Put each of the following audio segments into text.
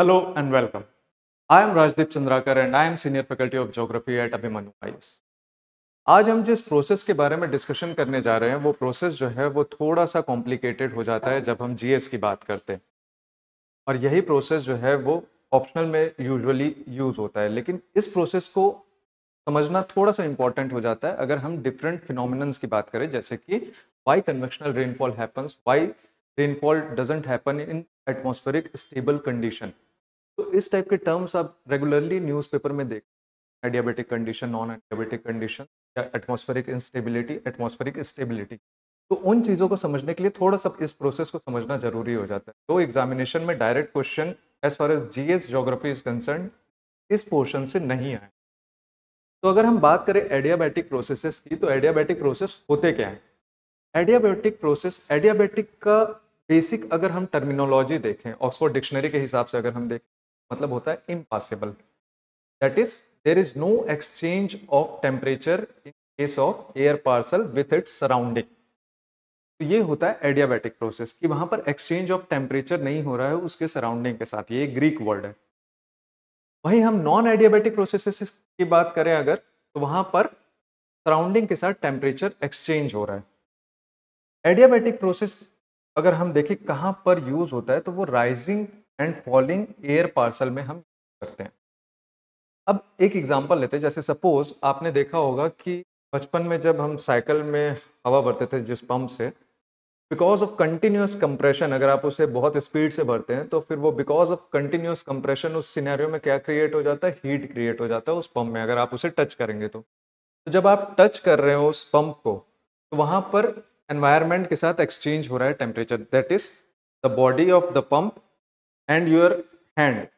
Hello and welcome. I am Rajdeep Chandrakar and I am Senior Faculty of Geography at Abhimanyu IAS. आज हम जिस process के बारे में डिस्कशन करने जा रहे हैं वो प्रोसेस जो है वो थोड़ा सा कॉम्प्लिकेटेड हो जाता है जब हम जीएस की बात करते हैं और यही प्रोसेस जो है वो ऑप्शनल में यूजुअली यूज होता है लेकिन इस प्रोसेस को समझना थोड़ा सा इंपॉर्टेंट हो जाता है अगर हम डिफरेंट फिनोमिन की बात करें जैसे कि why convectional rainfall happens why rainfall doesn't happen in atmospheric stable condition तो इस टाइप के टर्म्स आप रेगुलरली न्यूज़पेपर में देख adiabatic condition non adiabatic condition या एटमॉस्फेरिक इंस्टेबिलिटी एटमॉस्फेरिक स्टेबिलिटी तो उन चीज़ों को समझने के लिए थोड़ा सा इस प्रोसेस को समझना जरूरी हो जाता है तो एग्जामिनेशन में direct question as far as G S geography is concern इस पोर्शन से नहीं आए तो अगर हम बात करें एडियाबैटिक प्रोसेसेस की तो एडियाबैटिक प्रोसेस होते क्या हैं एडियाबैटिक प्रोसेस एडियाबैटिक का बेसिक अगर हम टर्मिनोलॉजी देखें ऑक्सफोर्ड डिक्शनरी के हिसाब से अगर हम देखें मतलब होता है impossible that is there is no exchange of temperature in case of air parcel with its surrounding तो ये होता है एडियाबैटिक प्रोसेस कि वहां पर एक्सचेंज ऑफ टेम्परेचर नहीं हो रहा है उसके सराउंडिंग के साथ ये ग्रीक वर्ड है वहीं हम नॉन एडियाबैटिक प्रोसेसेस की बात करें अगर तो वहां पर सराउंडिंग के साथ टेम्परेचर एक्सचेंज हो रहा है एडियाबैटिक प्रोसेस अगर हम देखें कहाँ पर यूज होता है तो वो rising and falling air parcel में हम करते हैं अब एक एग्जांपल लेते हैं जैसे सपोज आपने देखा होगा कि बचपन में जब हम साइकिल में हवा भरते थे जिस पंप से बिकॉज ऑफ कंटिन्यूस कंप्रेशन अगर आप उसे बहुत स्पीड से भरते हैं तो फिर वो बिकॉज ऑफ कंटिन्यूस कंप्रेशन उस सिनेरियो में क्या क्रिएट हो जाता है हीट क्रिएट हो जाता है उस पंप में अगर आप उसे टच करेंगे तो, तो जब आप टच कर रहे हो उस पंप को तो वहाँ पर एनवायरमेंट के साथ एक्सचेंज हो रहा है temperature that is the body of the pump and your hand,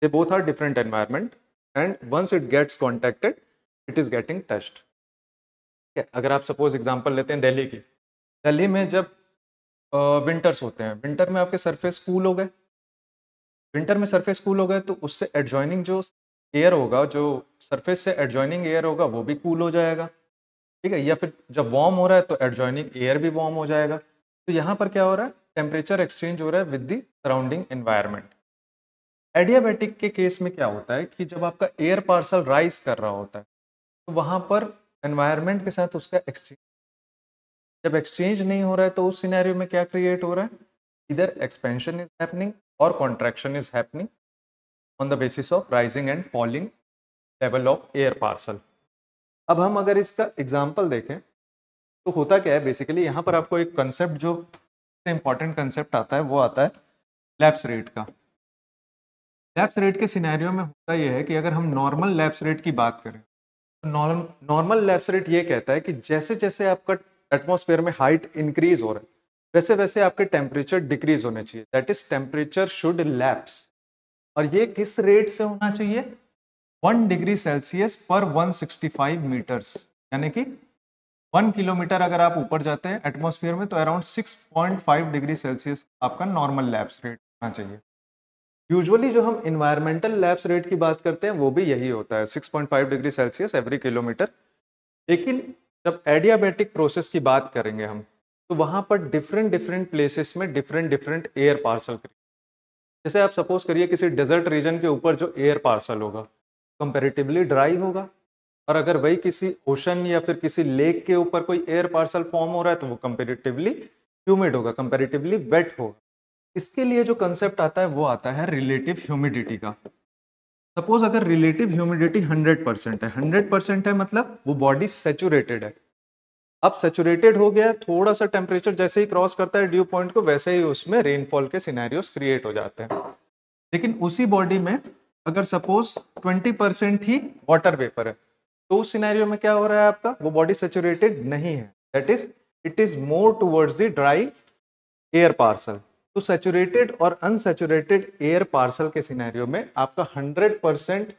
they both are different environment and once it gets contacted, it is getting touched. Okay, अगर आप सपोज एग्जांपल लेते हैं दिल्ली की दिल्ली में जब विंटर्स uh, होते हैं विंटर में आपके सरफेस कूल हो गए विंटर में सरफेस कूल हो गए तो उससे एडजॉइनिंग जो एयर होगा जो सरफेस से एडजॉइनिंग एयर होगा वो भी कूल हो जाएगा ठीक है या फिर जब वार्म हो रहा है तो एडजॉइनिंग एयर भी वार्म हो जाएगा तो यहाँ पर क्या हो रहा है टेम्परेचर एक्सचेंज हो रहा है with the surrounding environment adiabatic के केस में क्या होता है कि जब आपका एयर पार्सल राइज कर रहा होता है तो वहाँ पर एनवायरमेंट के साथ उसका एक्सचेंज जब एक्सचेंज नहीं हो रहा है तो उस सिनेरियो में क्या क्रिएट हो रहा है इधर एक्सपेंशन इज हैपनिंग और contraction is happening on the basis of rising and falling level of air parcel अब हम अगर इसका एग्जाम्पल देखें तो होता क्या है बेसिकली यहाँ पर आपको एक कंसेप्ट जो सबसे इम्पॉर्टेंट कंसेप्ट आता है वो आता है लैप्स रेट का लैप्स रेट के सिनेरियो में होता यह है कि अगर हम नॉर्मल लैप्स रेट की बात करें तो नॉर्मल लैप्स रेट ये कहता है कि जैसे जैसे आपका एटमोसफेयर में हाइट इंक्रीज हो रहा है वैसे वैसे आपके टेम्परेचर डिक्रीज होने चाहिए that is temperature should lapse और ये किस रेट से होना चाहिए वन डिग्री सेल्सियस पर 165 मीटर्स यानी कि वन किलोमीटर अगर आप ऊपर जाते हैं एटमोसफियर में तो around six point five degree Celsius आपका नॉर्मल लैप्स रेट होना चाहिए यूजली जो हम इन्वायरमेंटल लैप्स रेट की बात करते हैं वो भी यही होता है six point five degree Celsius every kilometre लेकिन जब एडियाबेटिक प्रोसेस की बात करेंगे हम तो वहाँ पर डिफरेंट डिफरेंट प्लेसेस में डिफरेंट डिफरेंट एयर पार्सल जैसे आप सपोज करिए किसी डेजर्ट रीजन के ऊपर जो एयर पार्सल होगा कंपेरेटिवली ड्राई होगा और अगर वही किसी ओशन या फिर किसी लेक के ऊपर कोई एयर पार्सल फॉर्म हो रहा है तो वो कंपेरेटिवली ह्यूमिड होगा कंपेरेटिवली वेट होगा इसके लिए जो कंसेप्ट आता है वो आता है रिलेटिव ह्यूमिडिटी का सपोज अगर रिलेटिव ह्यूमिडिटी 100 परसेंट है 100 परसेंट है मतलब वो बॉडी सेचुरेटेड है अब सेचुरेटेड हो गया थोड़ा सा टेम्परेचर जैसे ही क्रॉस करता है ड्यू पॉइंट को वैसे ही उसमें रेनफॉल के सिनेरियोस क्रिएट हो जाते हैं लेकिन उसी बॉडी में अगर सपोज 20 परसेंट ही वाटर वेपर है तो उस सिनेरियो में क्या हो रहा है आपका वो बॉडी सेचुरेटेड नहीं है that is it is more towards the dry air parcel तो सेचुरेटेड और अनसेचुरेटेड एयर पार्सल के सिनेरियो में आपका 100 परसेंट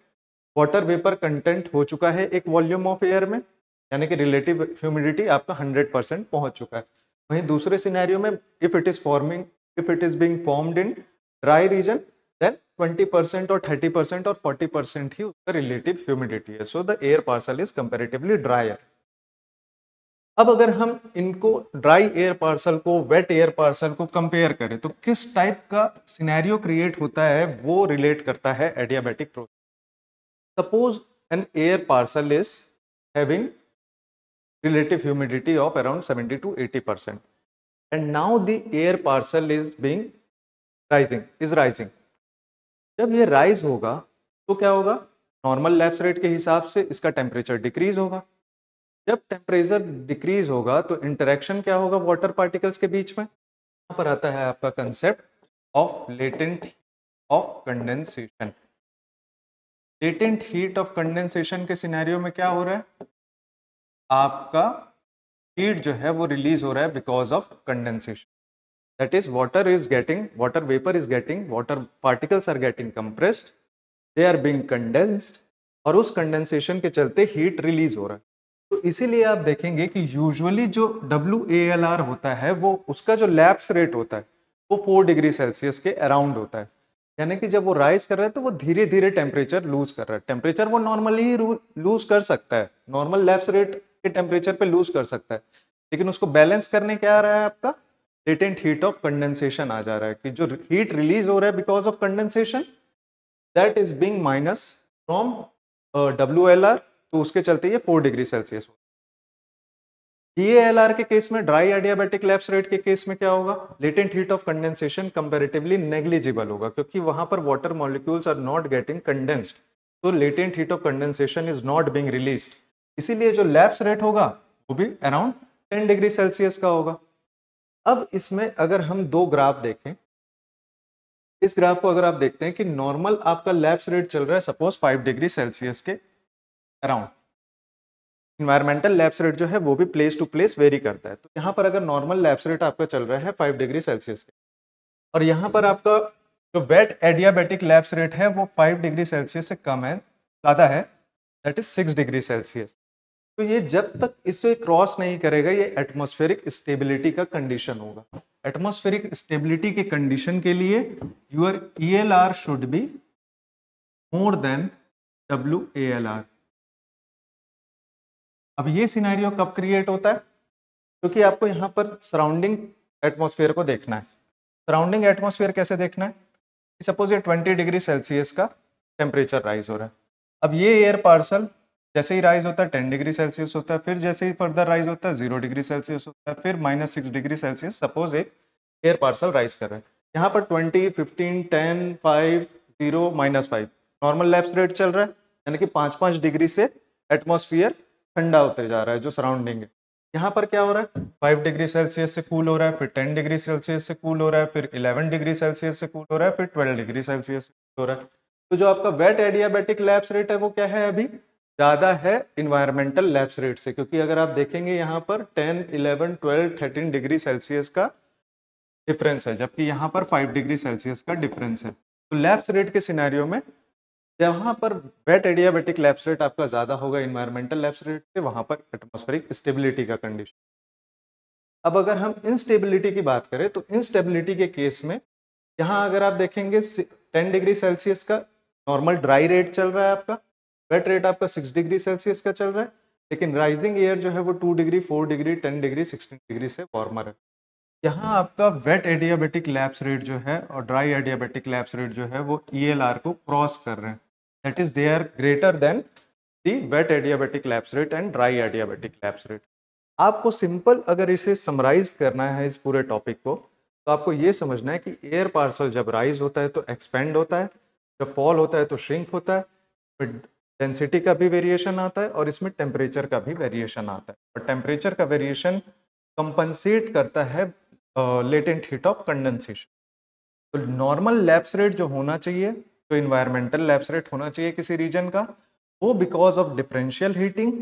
वाटर वेपर कंटेंट हो चुका है एक वॉल्यूम ऑफ एयर में यानी कि रिलेटिव ह्यूमिडिटी आपका 100 परसेंट पहुँच चुका है वहीं दूसरे सिनेरियो में if it is forming if it is being formed in dry region twenty percent और थर्टी परसेंट और फोर्टी परसेंट ही उसका रिलेटिव ह्यूमिडिटी है so the air parcel is comparatively dryer अब अगर हम इनको ड्राई एयर पार्सल को वेट एयर पार्सल को कंपेयर करें तो किस टाइप का सिनेरियो क्रिएट होता है वो रिलेट करता है adiabatic process suppose an air parcel is having relative humidity of around 70 to 80 percent and now the air parcel is being rising is rising जब ये राइज होगा तो क्या होगा नॉर्मल लैप्स रेट के हिसाब से इसका टेम्परेचर डिक्रीज होगा जब टेम्परेचर डिक्रीज होगा तो इंटरेक्शन क्या होगा वाटर पार्टिकल्स के बीच में यहाँ पर आता है आपका concept of latent of condensation latent heat of condensation के सिनेरियो में क्या हो रहा है आपका हीट जो है वो रिलीज हो रहा है because of condensation that is water is getting water vapor is getting water particles are getting compressed they are being condensed और उस कंडेंसेशन के चलते हीट रिलीज हो रहा है तो इसीलिए आप देखेंगे कि यूजुअली जो डब्ल्यू होता है वो उसका जो लैप्स रेट होता है वो फोर डिग्री सेल्सियस के अराउंड होता है यानी कि जब वो राइज कर रहा है तो वो धीरे धीरे टेम्परेचर लूज कर रहा है टेम्परेचर वो नॉर्मली ही लूज कर सकता है नॉर्मल लैप्स रेट के टेम्परेचर पे लूज कर सकता है लेकिन उसको बैलेंस करने क्या आ रहा है आपका लेटेंट हीट ऑफ कंडेंसेशन आ जा रहा है कि जो हीट रिलीज हो रहा है because of condensation that is being minus from W L R तो उसके चलते ये फोर डिग्री सेल्सियस हो ई एल आर के केस में ड्राई एडियाबेटिक लैप्स रेट के केस में क्या होगा latent heat of condensation comparatively negligible होगा क्योंकि वहां पर water molecules are not getting condensed तो latent heat of condensation is not being release इसीलिए जो लैप्स रेट होगा वो भी अराउंड टेन डिग्री सेल्सियस का होगा अब इसमें अगर हम दो ग्राफ देखें इस ग्राफ को अगर आप देखते हैं कि नॉर्मल आपका लैब्स रेट चल रहा है सपोज फाइव डिग्री सेल्सियस के अराउंड इन्वायरमेंटल लैब्स रेट जो है वो भी प्लेस टू प्लेस वेरी करता है तो यहाँ पर अगर नॉर्मल लैब्स रेट आपका चल रहा है फाइव डिग्री सेल्सियस के और यहाँ पर आपका जो वेट एडियाबेटिक लैब्स रेट है वो फाइव डिग्री सेल्सियस से कम है ज़्यादा है that is six degree Celsius तो ये जब तक इसे क्रॉस नहीं करेगा ये एटमॉस्फेरिक स्टेबिलिटी का कंडीशन होगा एटमॉस्फेरिक स्टेबिलिटी के कंडीशन के लिए your E L R should be more than W A L R अब ये सिनेरियो कब क्रिएट होता है क्योंकि तो आपको यहां पर सराउंडिंग एटमॉस्फेयर को देखना है सराउंडिंग एटमॉस्फेयर कैसे देखना है सपोज ये 20 डिग्री सेल्सियस का टेम्परेचर राइज हो रहा है अब ये एयर पार्सल जैसे ही राइज होता है टेन डिग्री सेल्सियस होता है फिर जैसे ही फर्दर राइज होता है जीरो डिग्री सेल्सियस होता है फिर minus six degree Celsius suppose एक एयर पार्सल राइज कर रहा है यहाँ पर twenty fifteen ten five zero minus five normal lapse rate चल रहा है यानी कि पाँच पाँच डिग्री से एटमोसफियर ठंडा होते जा रहा है जो सराउंडिंग है यहाँ पर क्या हो रहा है फाइव डिग्री सेल्सियस से कूल हो रहा है फिर टेन डिग्री सेल्सियस से कूल हो रहा है फिर इलेवन डिग्री सेल्सियस से कूल हो रहा है फिर ट्वेल्व डिग्री सेल्सियस से कूल हो रहा है तो जो आपका वेट एडियाबेटिक लैप्स रेट है वो क्या है अभी ज़्यादा है इन्वायरमेंटल लैप्स रेट से क्योंकि अगर आप देखेंगे यहाँ पर 10, 11, 12, 13 डिग्री सेल्सियस का डिफरेंस है जबकि यहाँ पर 5 डिग्री सेल्सियस का डिफरेंस है तो लैप्स रेट के सिनेरियो में जहाँ पर वेट एडियाबेटिक लैप्स रेट आपका ज़्यादा होगा इन्वायरमेंटल लैप्स रेट से वहाँ पर एटमोस्फेरिक स्टेबिलिटी का कंडीशन अब अगर हम इंस्टेबिलिटी की बात करें तो इंस्टेबिलिटी के केस में यहाँ अगर आप देखेंगे टेन डिग्री सेल्सियस का नॉर्मल ड्राई रेट चल रहा है आपका वेट रेट आपका सिक्स डिग्री सेल्सियस का चल रहा है लेकिन राइजिंग एयर जो है वो two degree four degree ten degree sixteen degree से वार्मर है यहाँ आपका वेट एडियाबेटिक लैप्स रेट जो है और ड्राई एडियाबेटिक लैप्स रेट जो है वो ई e को क्रॉस कर रहे हैं that is they are greater than the wet adiabatic lapse rate and dry adiabatic lapse rate आपको सिंपल अगर इसे समराइज करना है इस पूरे टॉपिक को तो आपको ये समझना है कि एयर पार्सल जब राइज होता है तो एक्सपेंड होता है जब फॉल होता है तो श्रिंक होता है बट डेंसिटी का भी वेरिएशन आता है और इसमें टेम्परेचर का भी वेरिएशन आता है और टेम्परेचर का वेरिएशन कंपनसेट करता है लेटेंट हीट ऑफ कंडेंसेशन तो नॉर्मल लैप्स रेट जो होना चाहिए जो इन्वायरमेंटल लैप्स रेट होना चाहिए किसी रीजन का वो because of differential heating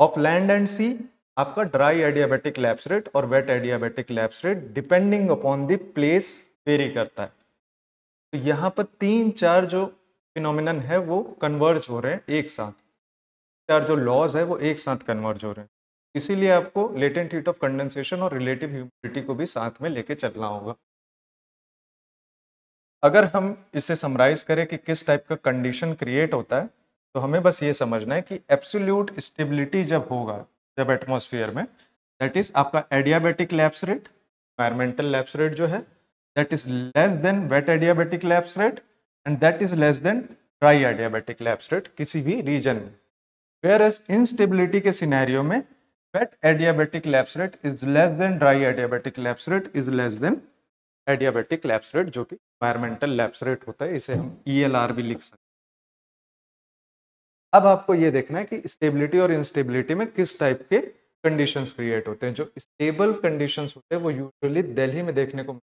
of land and sea आपका ड्राई एडियाबेटिक लैप्स रेट और wet adiabatic lapse rate depending upon the place vary करता है तो यहाँ पर तीन चार जो फिनोमिनन है वो कन्वर्ज हो रहे हैं एक साथ चार जो लॉज है वो एक साथ कन्वर्ज हो रहे हैं इसीलिए आपको लेटेंट हीट ऑफ कंडेंसेशन और रिलेटिव ह्यूमिडिटी को भी साथ में लेके चलना होगा अगर हम इसे समराइज करें कि किस टाइप का कंडीशन क्रिएट होता है तो हमें बस ये समझना है कि एब्सोल्यूट स्टेबिलिटी जब होगा जब एटमोसफियर में दैट इज आपका adiabatic lapse rate environmental lapse rate जो है that is less than wet adiabatic lapse rate and that is less than dry adiabatic lapse किसी भी रीजन में वेयर एज इंस्टेबिलिटी के सिनेरियो में wet adiabatic lapse is less than dry adiabatic adiabatic is less than adiabatic than जो कि environmental lapse होता है इसे हम आर e भी लिख सकते हैं अब आपको ये देखना है कि स्टेबिलिटी और इंस्टेबिलिटी में किस टाइप के कंडीशंस क्रिएट होते हैं जो स्टेबल कंडीशंस होते हैं वो यूजुअली दिल्ली में देखने को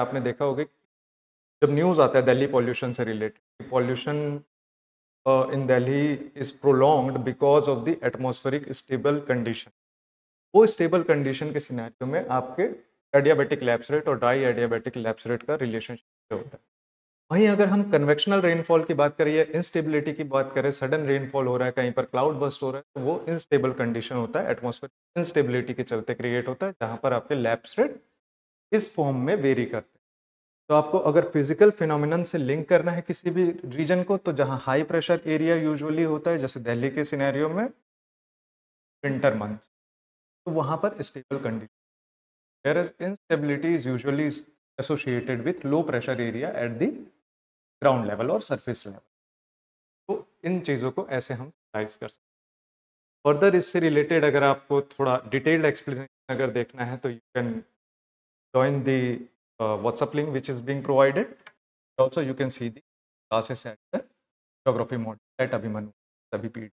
आपने देखा होगा कि जब न्यूज़ आता है दिल्ली पॉल्यूशन से related pollution in Delhi is prolonged because of the atmospheric stable condition वो स्टेबल कंडीशन के सिनेरियो में आपके एडियाबेटिक लैप्स रेट और ड्राई एडियाबेटिक लैप्स रेट का रिलेशनशिप होता है वहीं अगर हम कन्वेक्शनल रेनफॉल की बात करें या इंस्टेबिलिटी की बात करें सडन रेनफॉल हो रहा है कहीं पर क्लाउड बस्ट हो रहा है तो वो इंस्टेबल कंडीशन होता है एटमोसफेयर इंस्टेबिलिटी के चलते क्रिएट होता है जहाँ पर आपके लैप्स रेट इस फॉर्म में वेरी करते हैं तो आपको अगर फिजिकल फिनोमिन से लिंक करना है किसी भी रीजन को तो जहाँ हाई प्रेशर एरिया यूजुअली होता है जैसे दिल्ली के सिनेरियो में विंटर मंथ तो वहाँ पर stable condition there is instability is usually associated with low pressure area at the ground level और सरफेस लेवल तो इन चीज़ों को ऐसे हम राइज कर सकते फर्दर इससे रिलेटेड अगर आपको थोड़ा डिटेल्ड एक्सप्लेनेशन अगर देखना है तो you can join the Uh, WhatsApp link which is being provided. Also, you can see the classes at the geography model at Abhimanyu, ABPD.